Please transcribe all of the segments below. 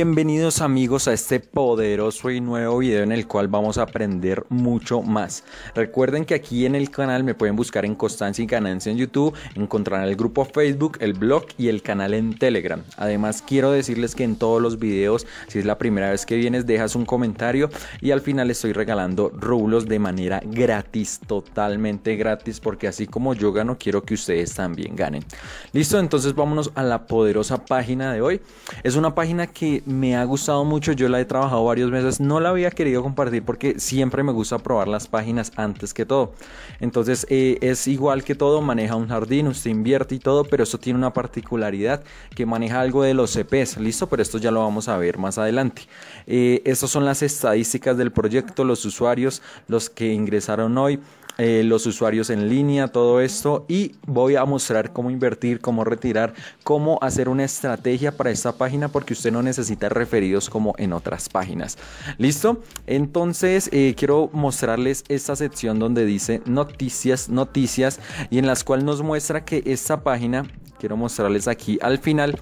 Bienvenidos amigos a este poderoso y nuevo video en el cual vamos a aprender mucho más. Recuerden que aquí en el canal me pueden buscar en Constancia y Ganancia en YouTube, encontrarán el grupo Facebook, el blog y el canal en Telegram. Además quiero decirles que en todos los videos, si es la primera vez que vienes, dejas un comentario y al final estoy regalando rublos de manera gratis, totalmente gratis, porque así como yo gano, quiero que ustedes también ganen. Listo, entonces vámonos a la poderosa página de hoy. Es una página que me ha gustado mucho, yo la he trabajado varios meses, no la había querido compartir porque siempre me gusta probar las páginas antes que todo. Entonces eh, es igual que todo, maneja un jardín, usted invierte y todo, pero esto tiene una particularidad que maneja algo de los CPs, e listo, pero esto ya lo vamos a ver más adelante. Eh, estas son las estadísticas del proyecto, los usuarios, los que ingresaron hoy. Eh, los usuarios en línea, todo esto. Y voy a mostrar cómo invertir, cómo retirar, cómo hacer una estrategia para esta página porque usted no necesita referidos como en otras páginas. ¿Listo? Entonces eh, quiero mostrarles esta sección donde dice noticias, noticias y en las cual nos muestra que esta página, quiero mostrarles aquí al final,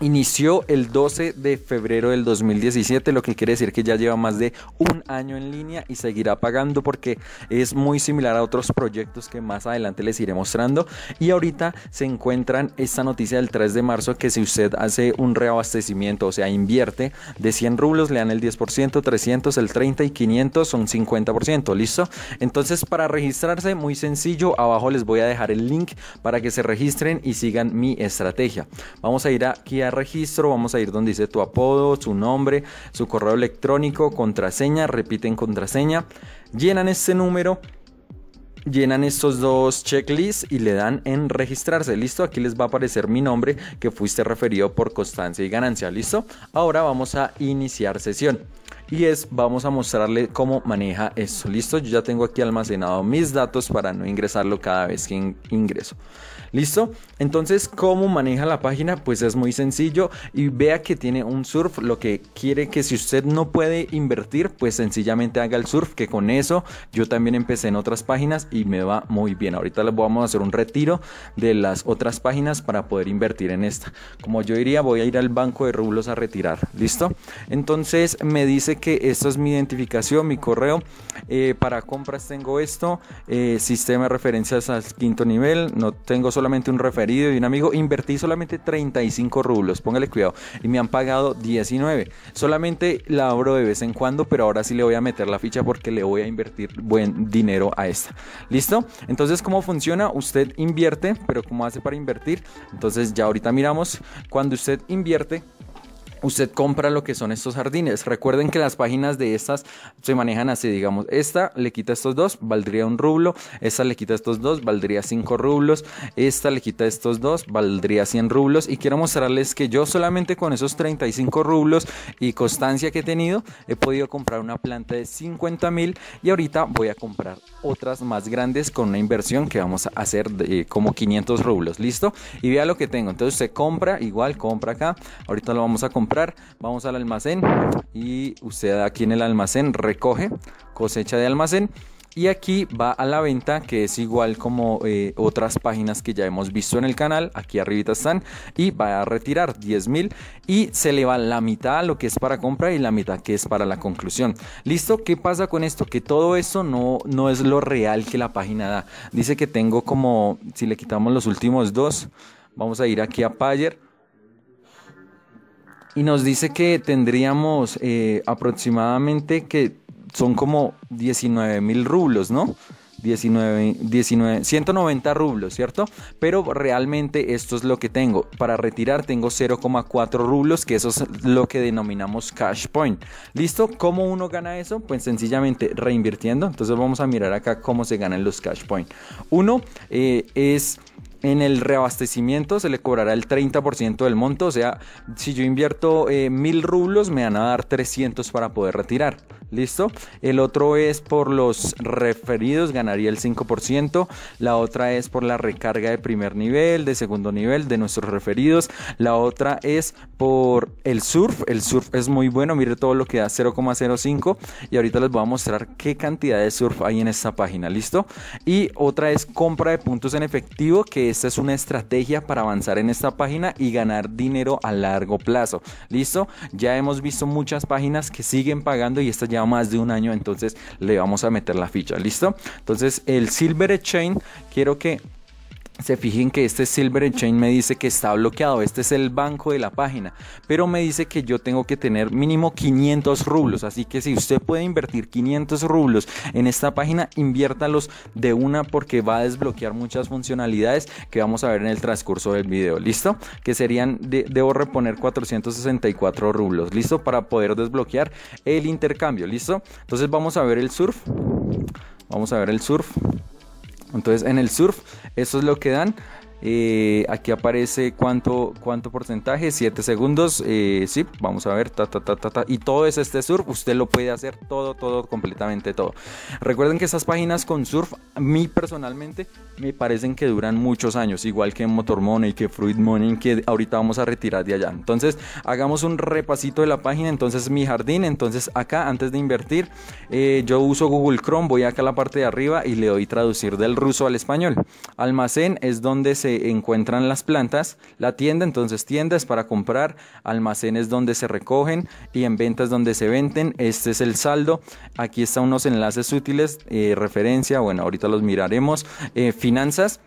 Inició el 12 de febrero del 2017, lo que quiere decir que ya lleva más de un año en línea y seguirá pagando porque es muy similar a otros proyectos que más adelante les iré mostrando. Y ahorita se encuentran esta noticia del 3 de marzo que si usted hace un reabastecimiento, o sea, invierte de 100 rublos, le dan el 10%, 300, el 30 y 500 son 50%, ¿listo? Entonces para registrarse, muy sencillo, abajo les voy a dejar el link para que se registren y sigan mi estrategia. Vamos a ir aquí a registro, vamos a ir donde dice tu apodo, su nombre, su correo electrónico, contraseña, repiten contraseña, llenan este número llenan estos dos checklists y le dan en registrarse. Listo, aquí les va a aparecer mi nombre que fuiste referido por constancia y ganancia. Listo, ahora vamos a iniciar sesión. Y es, vamos a mostrarle cómo maneja esto. Listo, yo ya tengo aquí almacenado mis datos para no ingresarlo cada vez que ingreso. ¿Listo? Entonces, ¿cómo maneja la página? Pues es muy sencillo y vea que tiene un surf, lo que quiere que si usted no puede invertir, pues sencillamente haga el surf, que con eso yo también empecé en otras páginas y me va muy bien. Ahorita les vamos a hacer un retiro de las otras páginas para poder invertir en esta. Como yo diría, voy a ir al banco de rublos a retirar. ¿Listo? Entonces me dice que esto es mi identificación, mi correo. Eh, para compras tengo esto. Eh, sistema de referencias al quinto nivel. No tengo solamente un referido y un amigo, invertí solamente 35 rublos, póngale cuidado, y me han pagado 19. Solamente la abro de vez en cuando, pero ahora sí le voy a meter la ficha porque le voy a invertir buen dinero a esta. ¿Listo? Entonces, ¿cómo funciona? Usted invierte, pero ¿cómo hace para invertir? Entonces, ya ahorita miramos, cuando usted invierte, usted compra lo que son estos jardines. Recuerden que las páginas de estas se manejan así, digamos, esta le quita estos dos, valdría un rublo, esta le quita estos dos, valdría cinco rublos, esta le quita estos dos, valdría 100 rublos y quiero mostrarles que yo solamente con esos 35 rublos y constancia que he tenido he podido comprar una planta de 50 mil y ahorita voy a comprar otras más grandes con una inversión que vamos a hacer de eh, como 500 rublos, ¿listo? Y vea lo que tengo, entonces usted compra, igual compra acá, ahorita lo vamos a comprar vamos al almacén y usted aquí en el almacén recoge cosecha de almacén y aquí va a la venta que es igual como eh, otras páginas que ya hemos visto en el canal aquí arribita están y va a retirar mil y se le va la mitad lo que es para compra y la mitad que es para la conclusión listo qué pasa con esto que todo eso no no es lo real que la página da dice que tengo como si le quitamos los últimos dos vamos a ir aquí a Payer y nos dice que tendríamos eh, aproximadamente que son como 19 mil rublos, ¿no? 19, 19, 190 rublos, ¿cierto? Pero realmente esto es lo que tengo. Para retirar tengo 0,4 rublos, que eso es lo que denominamos cash point. ¿Listo? ¿Cómo uno gana eso? Pues sencillamente reinvirtiendo. Entonces vamos a mirar acá cómo se ganan los cash point. Uno eh, es en el reabastecimiento se le cobrará el 30% del monto, o sea, si yo invierto eh, mil rublos me van a dar 300 para poder retirar. ¿Listo? El otro es por los referidos, ganaría el 5%. La otra es por la recarga de primer nivel, de segundo nivel, de nuestros referidos. La otra es por el surf. El surf es muy bueno, mire todo lo que da 0,05. Y ahorita les voy a mostrar qué cantidad de surf hay en esta página. ¿Listo? Y otra es compra de puntos en efectivo que esta es una estrategia para avanzar en esta página y ganar dinero a largo plazo. ¿Listo? Ya hemos visto muchas páginas que siguen pagando y esta lleva más de un año, entonces le vamos a meter la ficha. ¿Listo? Entonces el Silver Chain, quiero que se fijen que este Silver Chain me dice que está bloqueado. Este es el banco de la página. Pero me dice que yo tengo que tener mínimo 500 rublos. Así que si usted puede invertir 500 rublos en esta página, inviértalos de una porque va a desbloquear muchas funcionalidades que vamos a ver en el transcurso del video. ¿Listo? Que serían, debo reponer 464 rublos. ¿Listo? Para poder desbloquear el intercambio. ¿Listo? Entonces vamos a ver el surf. Vamos a ver el surf. Entonces en el surf eso es lo que dan. Eh, aquí aparece cuánto, cuánto porcentaje, 7 segundos. Eh, sí, vamos a ver, Y todo es este surf, usted lo puede hacer todo, todo, completamente todo. Recuerden que estas páginas con surf, a mí personalmente, me parecen que duran muchos años, igual que Motor Money, que Fruit Money, que ahorita vamos a retirar de allá. Entonces, hagamos un repasito de la página. Entonces, mi jardín, entonces acá, antes de invertir, eh, yo uso Google Chrome, voy acá a la parte de arriba y le doy traducir del ruso al español. Almacén es donde se encuentran las plantas, la tienda, entonces tiendas para comprar, almacenes donde se recogen y en ventas donde se venden. Este es el saldo. Aquí están unos enlaces útiles, eh, referencia, bueno, ahorita los miraremos. Eh, finanzas.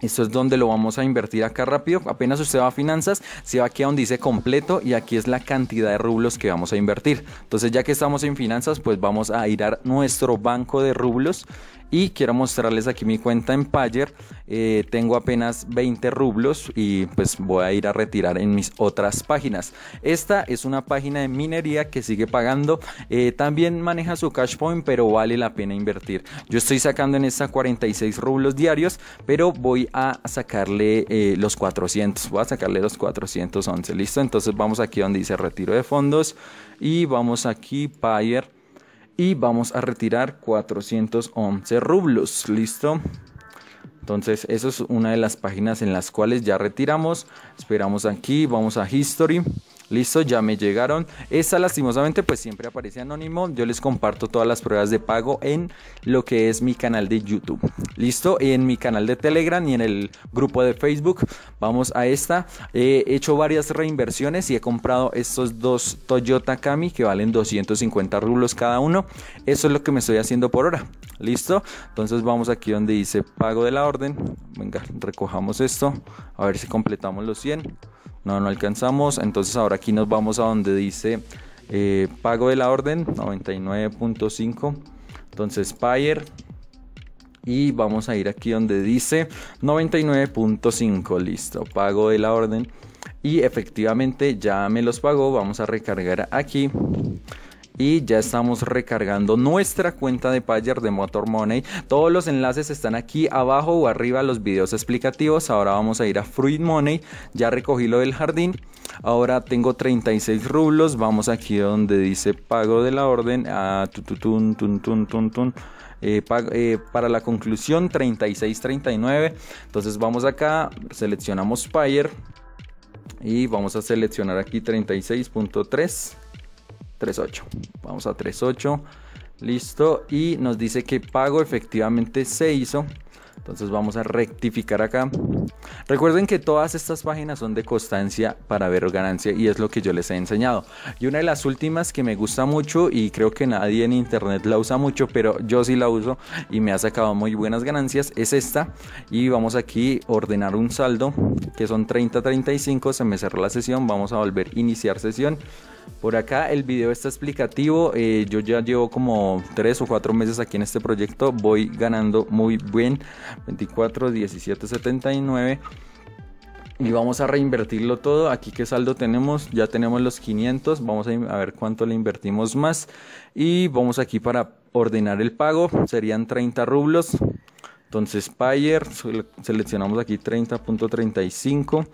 Esto es donde lo vamos a invertir acá rápido. Apenas usted va a finanzas, se va aquí a donde dice completo y aquí es la cantidad de rublos que vamos a invertir. Entonces ya que estamos en finanzas, pues vamos a ir a nuestro banco de rublos y quiero mostrarles aquí mi cuenta en Payer eh, tengo apenas 20 rublos y pues voy a ir a retirar en mis otras páginas esta es una página de minería que sigue pagando eh, también maneja su cash point pero vale la pena invertir yo estoy sacando en esta 46 rublos diarios pero voy a sacarle eh, los 400 voy a sacarle los 411 listo entonces vamos aquí donde dice retiro de fondos y vamos aquí Payer y vamos a retirar 411 rublos, ¿listo? Entonces, eso es una de las páginas en las cuales ya retiramos. Esperamos aquí, vamos a History. Listo, ya me llegaron. Esta lastimosamente pues siempre aparece anónimo. Yo les comparto todas las pruebas de pago en lo que es mi canal de YouTube. Listo, en mi canal de Telegram y en el grupo de Facebook. Vamos a esta. He hecho varias reinversiones y he comprado estos dos Toyota Kami que valen 250 rublos cada uno. Eso es lo que me estoy haciendo por ahora. Listo, entonces vamos aquí donde dice pago de la orden. Venga, recojamos esto. A ver si completamos los 100. No, no alcanzamos. Entonces ahora aquí nos vamos a donde dice eh, pago de la orden 99.5. Entonces Payer. Y vamos a ir aquí donde dice 99.5. Listo. Pago de la orden. Y efectivamente ya me los pagó. Vamos a recargar aquí y ya estamos recargando nuestra cuenta de Payer de Motor Money. Todos los enlaces están aquí abajo o arriba los videos explicativos. Ahora vamos a ir a Fruit Money. Ya recogí lo del jardín. Ahora tengo 36 rublos. Vamos aquí donde dice pago de la orden. a para la conclusión 36.39 Entonces vamos acá, seleccionamos Payer y vamos a seleccionar aquí 36.3. 3.8. Vamos a 3.8. Listo. Y nos dice que pago efectivamente se hizo. Entonces vamos a rectificar acá. Recuerden que todas estas páginas son de constancia para ver ganancia y es lo que yo les he enseñado. Y una de las últimas que me gusta mucho y creo que nadie en internet la usa mucho, pero yo sí la uso y me ha sacado muy buenas ganancias es esta. Y vamos aquí a ordenar un saldo que son 30-35. Se me cerró la sesión. Vamos a volver a iniciar sesión. Por acá el video está explicativo, eh, yo ya llevo como 3 o 4 meses aquí en este proyecto, voy ganando muy bien, 24, 17, 79 y vamos a reinvertirlo todo. Aquí qué saldo tenemos, ya tenemos los 500, vamos a, a, ver cuánto le invertimos más y vamos aquí para ordenar el pago, serían 30 rublos. Entonces Payer, seleccionamos aquí 30.35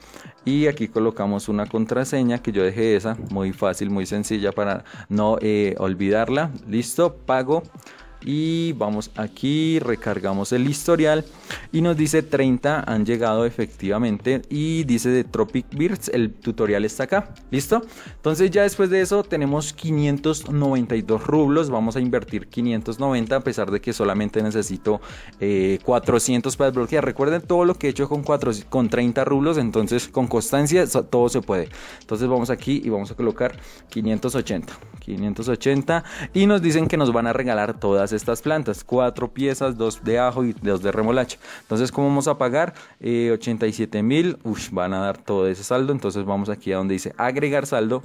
y aquí colocamos una contraseña que yo dejé esa muy fácil muy sencilla para no eh, olvidarla listo pago y vamos aquí, recargamos el historial y nos dice 30 han llegado efectivamente y dice de Tropic Birds, el tutorial está acá, ¿listo? Entonces ya después de eso tenemos 592 rublos, vamos a invertir 590 a pesar de que solamente necesito 400 eh, para desbloquear, recuerden todo lo que he hecho con, 4, con 30 rublos, entonces con constancia todo se puede, entonces vamos aquí y vamos a colocar 580, 580 y nos dicen que nos van a regalar todas estas plantas, cuatro piezas, dos de ajo y dos de remolacha. Entonces, ¿cómo vamos a pagar? 87 eh, mil, van a dar todo ese saldo. Entonces, vamos aquí a donde dice agregar saldo.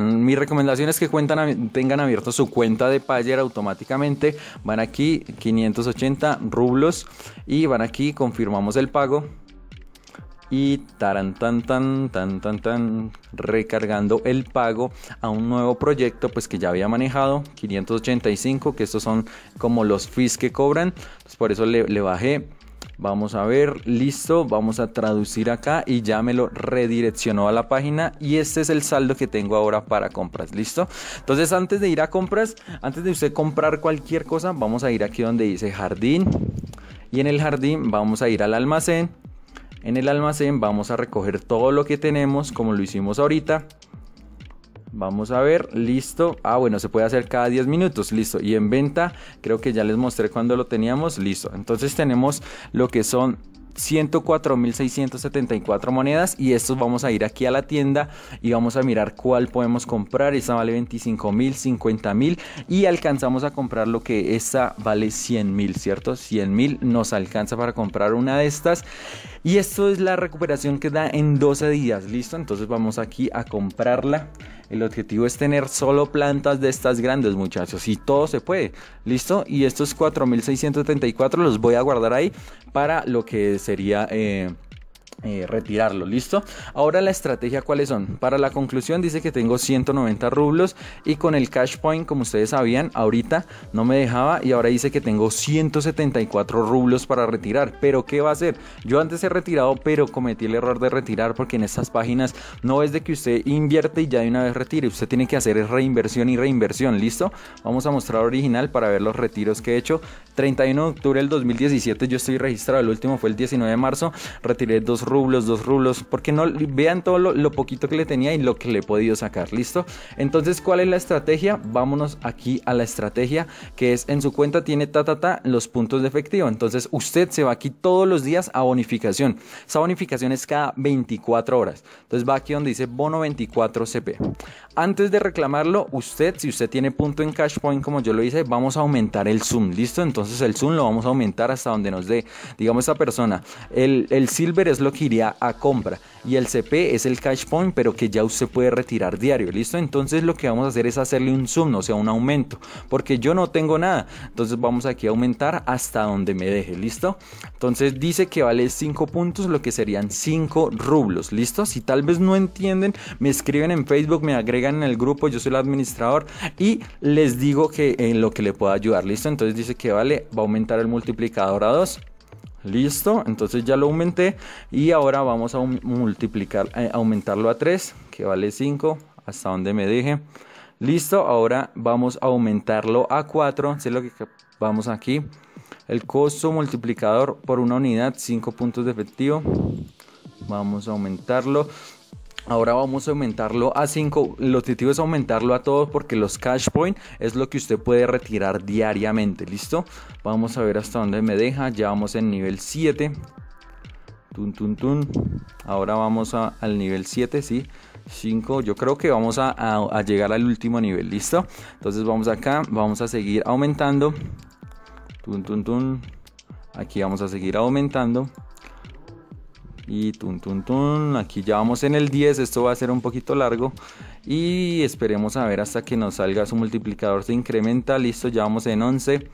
Mi recomendación es que cuentan, tengan abierto su cuenta de Payer automáticamente. Van aquí 580 rublos y van aquí, confirmamos el pago y taran tan tan tan tan tan recargando el pago a un nuevo proyecto pues que ya había manejado 585 que estos son como los fees que cobran por eso le, le bajé Vamos a ver, listo, vamos a traducir acá y ya me lo redireccionó a la página y este es el saldo que tengo ahora para compras, listo. Entonces antes de ir a compras, antes de usted comprar cualquier cosa, vamos a ir aquí donde dice jardín y en el jardín vamos a ir al almacén en el almacén vamos a recoger todo lo que tenemos como lo hicimos ahorita. Vamos a ver, listo. Ah, bueno, se puede hacer cada 10 minutos, listo. Y en venta, creo que ya les mostré cuando lo teníamos, listo. Entonces tenemos lo que son 104.674 monedas y estos vamos a ir aquí a la tienda y vamos a mirar cuál podemos comprar. Esta vale 25.000, 50.000 y alcanzamos a comprar lo que esta vale 100.000, ¿cierto? 100.000 nos alcanza para comprar una de estas y esto es la recuperación que da en 12 días, ¿listo? Entonces vamos aquí a comprarla. El objetivo es tener solo plantas de estas grandes, muchachos, y todo se puede. ¿Listo? Y estos 4634 los voy a guardar ahí para lo que sería... Eh, eh, retirarlo, ¿listo? Ahora la estrategia, ¿cuáles son? Para la conclusión dice que tengo 190 rublos y con el cash point, como ustedes sabían, ahorita no me dejaba y ahora dice que tengo 174 rublos para retirar, pero ¿qué va a hacer? Yo antes he retirado, pero cometí el error de retirar porque en estas páginas no es de que usted invierte y ya de una vez retire, usted tiene que hacer reinversión y reinversión, ¿listo? Vamos a mostrar original para ver los retiros que he hecho. 31 de octubre del 2017 yo estoy registrado, el último fue el 19 de marzo, retiré dos rublos, dos rublos, porque no vean todo lo, poquito que le tenía y lo que le he podido sacar, ¿listo? Entonces, ¿cuál es la estrategia? Vámonos aquí a la estrategia que es en su cuenta tiene ta ta ta los puntos de efectivo. Entonces, usted se va aquí todos los días a bonificación. Esa bonificación es cada 24 horas. Entonces, va aquí donde dice bono 24 CP. Antes de reclamarlo, usted, si usted tiene punto en cash point como yo lo hice, vamos a aumentar el zoom, ¿listo? Entonces, el zoom lo vamos a aumentar hasta donde nos dé, digamos, esa persona. el silver es lo que iría a compra y el CP es el cash point pero que ya usted puede retirar diario, ¿listo? Entonces lo que vamos a hacer es hacerle un zoom, o sea, un aumento, porque yo no tengo nada. Entonces vamos aquí a aumentar hasta donde me deje, ¿listo? Entonces dice que vale 5 puntos, lo que serían 5 rublos, ¿listo? Si tal vez no entienden, me escriben en Facebook, me agregan en el grupo, yo soy el administrador y les digo que en lo que le pueda ayudar, ¿listo? Entonces dice que vale, va a aumentar el multiplicador a 2 Listo, entonces ya lo aumenté y ahora vamos a um, multiplicar, eh, aumentarlo a 3, que vale 5, hasta donde me deje. Listo, ahora vamos a aumentarlo a 4, es lo que vamos aquí. El costo multiplicador por una unidad, 5 puntos de efectivo. Vamos a aumentarlo. Ahora vamos a aumentarlo a 5. El objetivo es aumentarlo a todos porque los cash point es lo que usted puede retirar diariamente. ¿Listo? Vamos a ver hasta dónde me deja. Ya vamos en nivel 7. Tun, tun, tun. Ahora vamos al nivel 7, ¿sí? 5. Yo creo que vamos a, llegar al último nivel. ¿Listo? Entonces vamos acá. Vamos a seguir aumentando. Tun, tun, tun. Aquí vamos a seguir aumentando y tun tun tun aquí ya vamos en el 10 esto va a ser un poquito largo y esperemos a ver hasta que nos salga su multiplicador se incrementa listo ya vamos en 11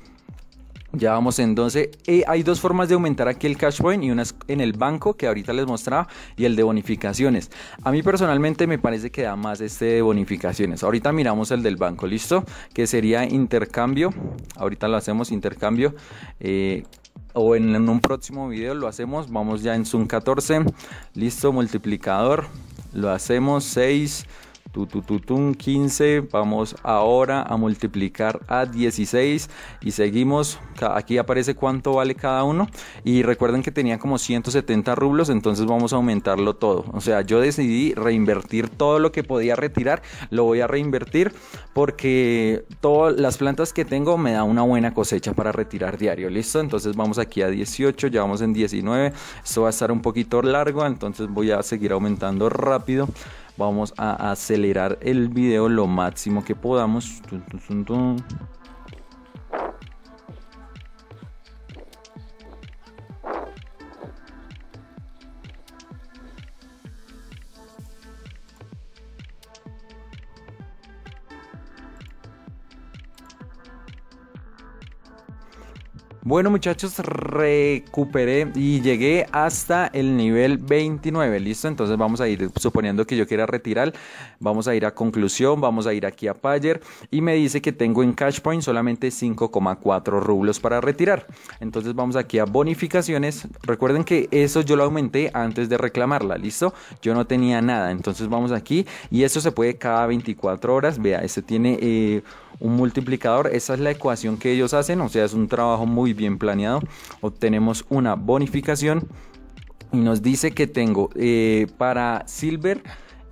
ya vamos en 12. y eh, hay dos formas de aumentar aquí el cash point y una es en el banco que ahorita les mostraba y el de bonificaciones. A mí personalmente me parece que da más este de bonificaciones. Ahorita miramos el del banco, ¿listo? Que sería intercambio. Ahorita lo hacemos intercambio. Eh, o en, un próximo video lo hacemos. Vamos ya en Zoom 14. Listo, multiplicador. Lo hacemos 6 15. Vamos ahora a multiplicar a 16 y seguimos. Aquí aparece cuánto vale cada uno. Y recuerden que tenía como 170 rublos, entonces vamos a aumentarlo todo. O sea, yo decidí reinvertir todo lo que podía retirar. Lo voy a reinvertir porque todas las plantas que tengo me da una buena cosecha para retirar diario. ¿Listo? Entonces vamos aquí a 18, ya vamos en 19. Esto va a estar un poquito largo, entonces voy a seguir aumentando rápido. Vamos a acelerar el video lo máximo que podamos. Bueno muchachos, recuperé y llegué hasta el nivel 29, listo, entonces vamos a ir suponiendo que yo quiera retirar, vamos a ir a conclusión, vamos a ir aquí a Payer y me dice que tengo en Cashpoint solamente 5,4 rublos para retirar, entonces vamos aquí a bonificaciones, recuerden que eso yo lo aumenté antes de reclamarla, listo, yo no tenía nada, entonces vamos aquí y eso se puede cada 24 horas, vea, este tiene... Eh, un multiplicador. Esa es la ecuación que ellos hacen, o sea, es un trabajo muy bien planeado. Obtenemos una bonificación y nos dice que tengo eh, para silver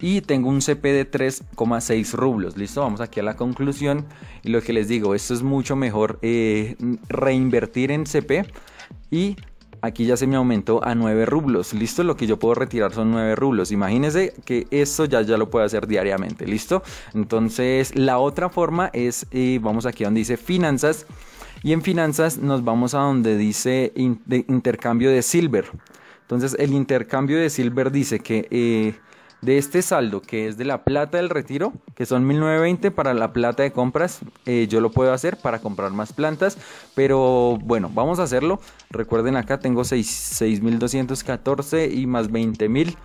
y tengo un CP de 3,6 rublos. Listo, vamos aquí a la conclusión. Y lo que les digo, esto es mucho mejor eh, reinvertir en CP y aquí ya se me aumentó a 9 rublos. Listo, lo que yo puedo retirar son 9 rublos. Imagínense que esto ya, ya lo puedo hacer diariamente. Listo. Entonces, la otra forma es, eh, vamos aquí donde dice finanzas. Y en finanzas nos vamos a donde dice intercambio de silver. Entonces, el intercambio de silver dice que... Eh, de este saldo, que es de la plata del retiro, que son 1920 para la plata de compras, eh, yo lo puedo hacer para comprar más plantas, pero bueno, vamos a hacerlo. Recuerden acá tengo 6214 y más 20000. mil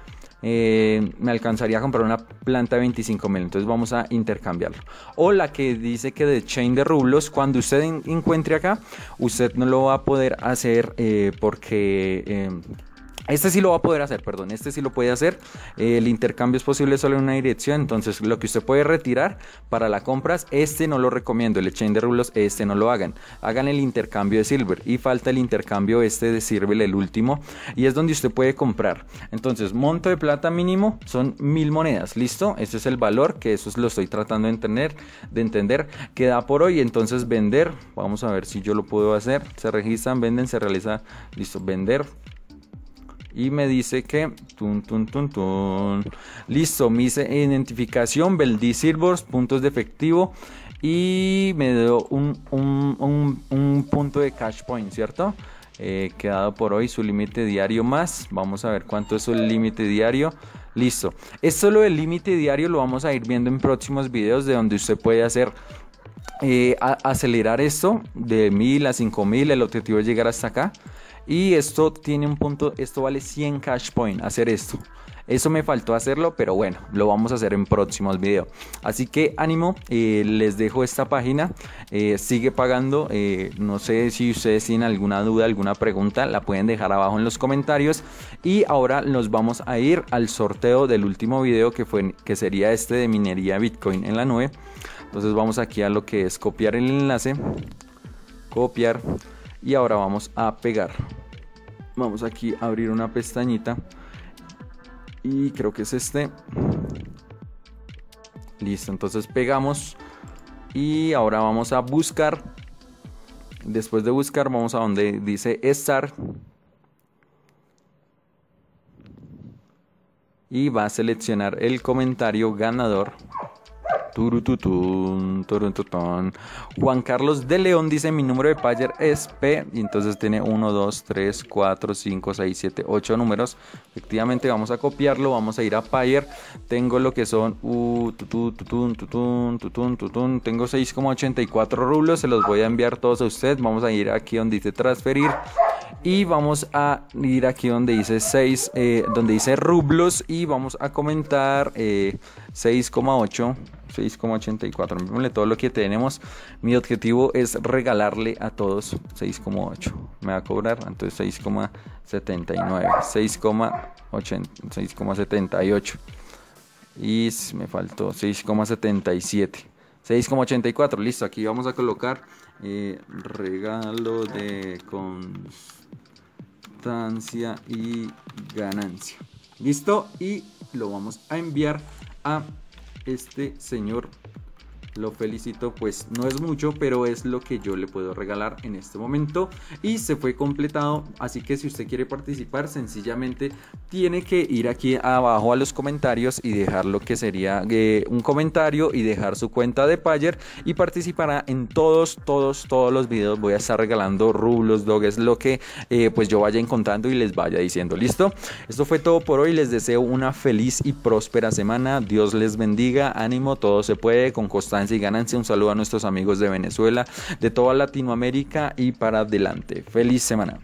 eh, me alcanzaría a comprar una planta de 25 mil, entonces vamos a intercambiarlo. O la que dice que de chain de rublos, cuando usted encuentre acá, usted no lo va a poder hacer eh, porque este sí lo va a poder hacer, perdón, este sí lo puede hacer. El intercambio es posible solo en una dirección, entonces lo que usted puede retirar para la compras, este no lo recomiendo, el exchange de rublos, este no lo hagan. Hagan el intercambio de silver y falta el intercambio este de silver, el último, y es donde usted puede comprar. Entonces, monto de plata mínimo son mil monedas, ¿listo? Este es el valor, que eso lo estoy tratando de entender, de entender que da por hoy, entonces vender, vamos a ver si yo lo puedo hacer, se registran, venden, se realiza, listo, vender y me dice que tun, tun, tun, listo mi identificación Beldi Silvers puntos de efectivo y me dio un, punto de cash point cierto eh, quedado por hoy su límite diario más vamos a ver cuánto es su límite diario listo esto lo del límite diario lo vamos a ir viendo en próximos videos de donde usted puede hacer eh, acelerar esto de 1000 a 5000 el objetivo es llegar hasta acá y esto tiene un punto, esto vale 100 cash point hacer esto. Eso me faltó hacerlo, pero bueno, lo vamos a hacer en próximos videos. Así que ánimo, eh, les dejo esta página. Eh, sigue pagando. Eh, no sé si ustedes tienen alguna duda, alguna pregunta, la pueden dejar abajo en los comentarios. Y ahora nos vamos a ir al sorteo del último video que, fue, que sería este de minería Bitcoin en la nube. Entonces vamos aquí a lo que es copiar el enlace. Copiar y ahora vamos a pegar vamos aquí a abrir una pestañita y creo que es este listo entonces pegamos y ahora vamos a buscar después de buscar vamos a donde dice estar y va a seleccionar el comentario ganador Turututun, turututun. Juan Carlos de León dice: Mi número de Payer es P. Y entonces tiene 1, 2, 3, 4, 5, 6, 7, 8 números. Efectivamente, vamos a copiarlo. Vamos a ir a Payer. Tengo lo que son. Uh, tutun, tutun, Tengo 6,84 rublos. Se los voy a enviar todos a usted. Vamos a ir aquí donde dice transferir y vamos a ir aquí donde dice 6, eh, donde dice rublos y vamos a comentar 6,8. Eh, 6,84, todo lo que tenemos. Mi objetivo es regalarle a todos 6,8. Me va a cobrar, entonces 6,79, 6,78 y me faltó 6,77. 6,84. Listo, aquí vamos a colocar eh, regalo de constancia y ganancia. Listo, y lo vamos a enviar a este señor lo felicito, pues no es mucho, pero es lo que yo le puedo regalar en este momento. Y se fue completado, así que si usted quiere participar, sencillamente tiene que ir aquí abajo a los comentarios y dejar lo que sería eh, un comentario y dejar su cuenta de Payer y participará en todos, todos, todos los videos. Voy a estar regalando rublos, dogs, lo que eh, pues yo vaya encontrando y les vaya diciendo. ¿Listo? Esto fue todo por hoy. Les deseo una feliz y próspera semana. Dios les bendiga. Ánimo, todo se puede con constancia y Ganancia. Un saludo a nuestros amigos de Venezuela, de toda Latinoamérica y para adelante. Feliz semana.